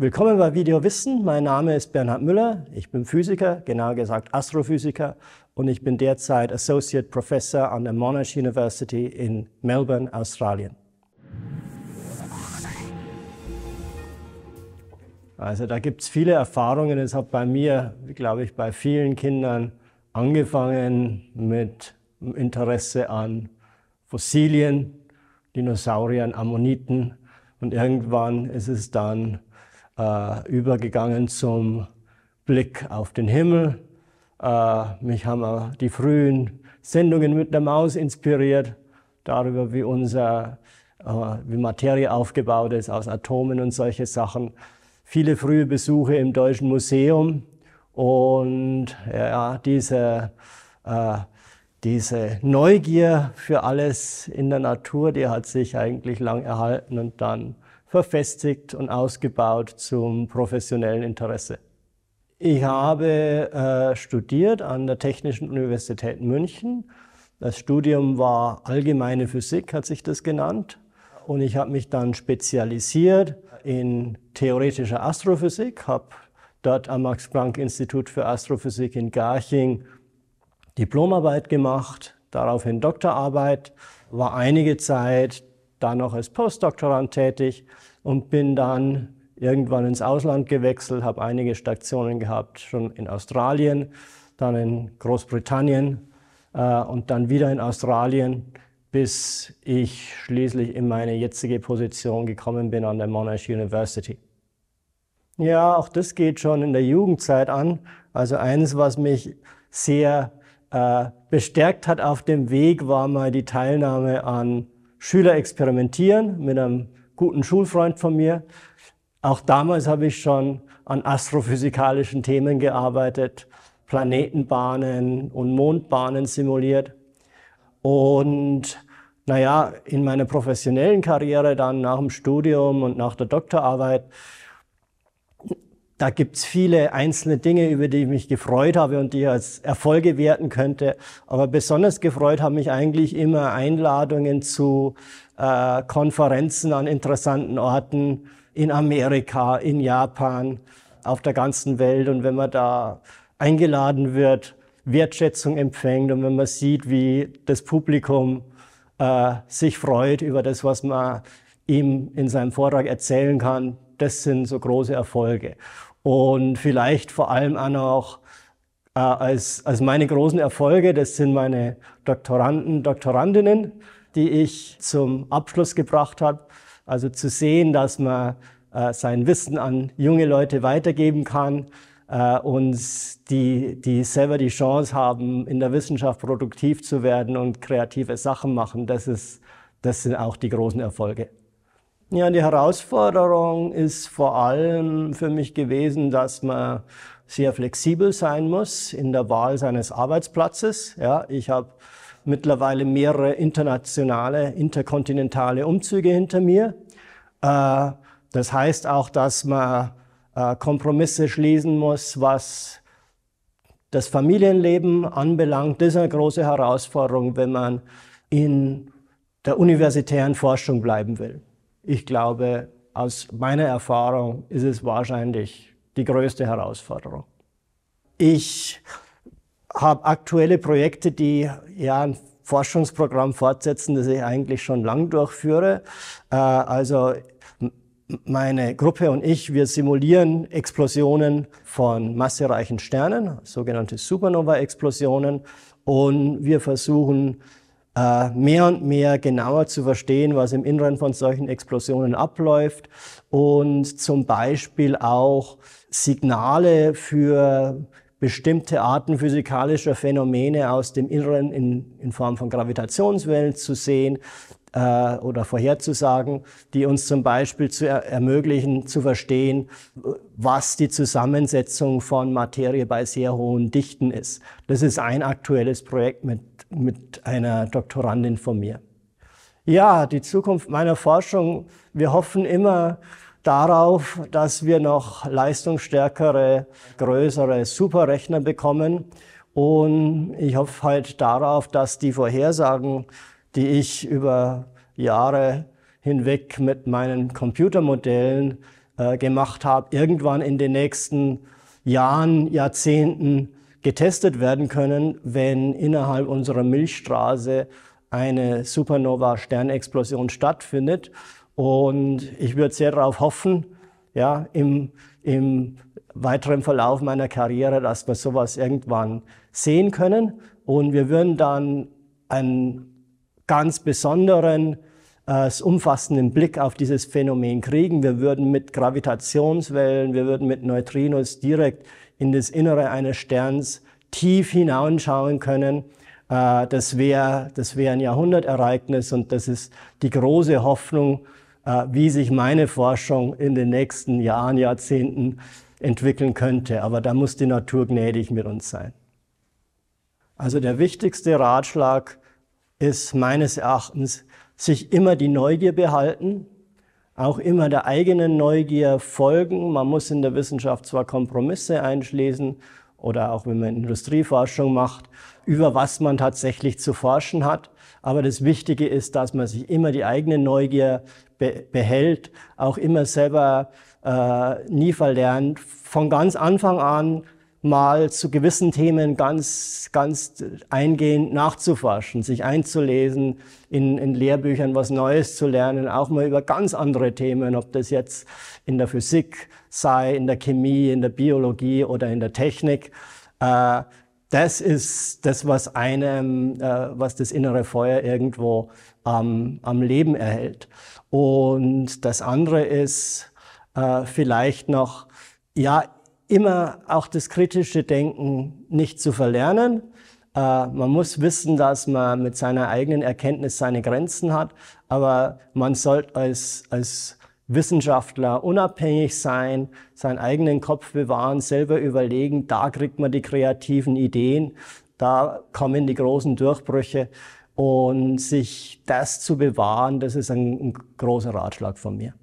Willkommen bei Video Wissen. Mein Name ist Bernhard Müller. Ich bin Physiker, genauer gesagt Astrophysiker, und ich bin derzeit Associate Professor an der Monash University in Melbourne, Australien. Also da gibt es viele Erfahrungen. Es hat bei mir, glaube ich, bei vielen Kindern angefangen mit Interesse an Fossilien, Dinosauriern, Ammoniten. Und irgendwann ist es dann äh, übergegangen zum Blick auf den Himmel. Äh, mich haben die frühen Sendungen mit der Maus inspiriert, darüber, wie unser äh, wie Materie aufgebaut ist aus Atomen und solche Sachen. Viele frühe Besuche im Deutschen Museum und ja, diese äh, diese Neugier für alles in der Natur, die hat sich eigentlich lang erhalten und dann verfestigt und ausgebaut zum professionellen Interesse. Ich habe äh, studiert an der Technischen Universität München. Das Studium war allgemeine Physik, hat sich das genannt. Und ich habe mich dann spezialisiert in theoretischer Astrophysik, habe dort am Max-Planck-Institut für Astrophysik in Garching Diplomarbeit gemacht, daraufhin Doktorarbeit, war einige Zeit dann noch als Postdoktorand tätig und bin dann irgendwann ins Ausland gewechselt, habe einige Stationen gehabt, schon in Australien, dann in Großbritannien äh, und dann wieder in Australien, bis ich schließlich in meine jetzige Position gekommen bin an der Monash University. Ja, auch das geht schon in der Jugendzeit an. Also eines, was mich sehr äh, bestärkt hat auf dem Weg, war mal die Teilnahme an Schüler experimentieren mit einem guten Schulfreund von mir. Auch damals habe ich schon an astrophysikalischen Themen gearbeitet, Planetenbahnen und Mondbahnen simuliert. Und naja, in meiner professionellen Karriere dann nach dem Studium und nach der Doktorarbeit da gibt's viele einzelne Dinge, über die ich mich gefreut habe und die ich als Erfolge werten könnte. Aber besonders gefreut haben mich eigentlich immer Einladungen zu äh, Konferenzen an interessanten Orten in Amerika, in Japan, auf der ganzen Welt. Und wenn man da eingeladen wird, Wertschätzung empfängt und wenn man sieht, wie das Publikum äh, sich freut über das, was man ihm in seinem Vortrag erzählen kann, das sind so große Erfolge und vielleicht vor allem auch äh, als, als meine großen Erfolge, das sind meine Doktoranden, Doktorandinnen, die ich zum Abschluss gebracht habe. Also zu sehen, dass man äh, sein Wissen an junge Leute weitergeben kann äh, und die, die selber die Chance haben, in der Wissenschaft produktiv zu werden und kreative Sachen machen, das, ist, das sind auch die großen Erfolge. Ja, die Herausforderung ist vor allem für mich gewesen, dass man sehr flexibel sein muss in der Wahl seines Arbeitsplatzes. Ja, ich habe mittlerweile mehrere internationale, interkontinentale Umzüge hinter mir. Äh, das heißt auch, dass man äh, Kompromisse schließen muss, was das Familienleben anbelangt. Das ist eine große Herausforderung, wenn man in der universitären Forschung bleiben will. Ich glaube, aus meiner Erfahrung ist es wahrscheinlich die größte Herausforderung. Ich habe aktuelle Projekte, die ja ein Forschungsprogramm fortsetzen, das ich eigentlich schon lang durchführe. Äh, also meine Gruppe und ich, wir simulieren Explosionen von massereichen Sternen, sogenannte Supernova-Explosionen, und wir versuchen äh, mehr und mehr genauer zu verstehen, was im Inneren von solchen Explosionen abläuft und zum Beispiel auch Signale für bestimmte Arten physikalischer Phänomene aus dem Inneren in, in Form von Gravitationswellen zu sehen äh, oder vorherzusagen, die uns zum Beispiel zu er ermöglichen, zu verstehen, was die Zusammensetzung von Materie bei sehr hohen Dichten ist. Das ist ein aktuelles Projekt mit, mit einer Doktorandin von mir. Ja, die Zukunft meiner Forschung. Wir hoffen immer, darauf, dass wir noch leistungsstärkere, größere Superrechner bekommen. Und ich hoffe halt darauf, dass die Vorhersagen die ich über Jahre hinweg mit meinen Computermodellen äh, gemacht habe, irgendwann in den nächsten Jahren, Jahrzehnten getestet werden können, wenn innerhalb unserer Milchstraße eine Supernova-Sternexplosion stattfindet. Und ich würde sehr darauf hoffen, ja, im, im weiteren Verlauf meiner Karriere, dass wir sowas irgendwann sehen können. Und wir würden dann ein ganz besonderen, äh, umfassenden Blick auf dieses Phänomen kriegen. Wir würden mit Gravitationswellen, wir würden mit Neutrinos direkt in das Innere eines Sterns tief hinausschauen können. Äh, das wäre das wär ein Jahrhundertereignis und das ist die große Hoffnung, äh, wie sich meine Forschung in den nächsten Jahren, Jahrzehnten entwickeln könnte. Aber da muss die Natur gnädig mit uns sein. Also der wichtigste Ratschlag ist meines Erachtens, sich immer die Neugier behalten, auch immer der eigenen Neugier folgen. Man muss in der Wissenschaft zwar Kompromisse einschließen oder auch wenn man Industrieforschung macht, über was man tatsächlich zu forschen hat. Aber das Wichtige ist, dass man sich immer die eigene Neugier be behält, auch immer selber äh, nie verlernt. Von ganz Anfang an mal zu gewissen Themen ganz, ganz eingehend nachzuforschen, sich einzulesen, in, in Lehrbüchern was Neues zu lernen, auch mal über ganz andere Themen, ob das jetzt in der Physik sei, in der Chemie, in der Biologie oder in der Technik. Äh, das ist das, was einem, äh, was das innere Feuer irgendwo ähm, am Leben erhält. Und das andere ist äh, vielleicht noch, ja, immer auch das kritische Denken nicht zu verlernen. Äh, man muss wissen, dass man mit seiner eigenen Erkenntnis seine Grenzen hat, aber man sollte als, als Wissenschaftler unabhängig sein, seinen eigenen Kopf bewahren, selber überlegen, da kriegt man die kreativen Ideen, da kommen die großen Durchbrüche und sich das zu bewahren, das ist ein, ein großer Ratschlag von mir.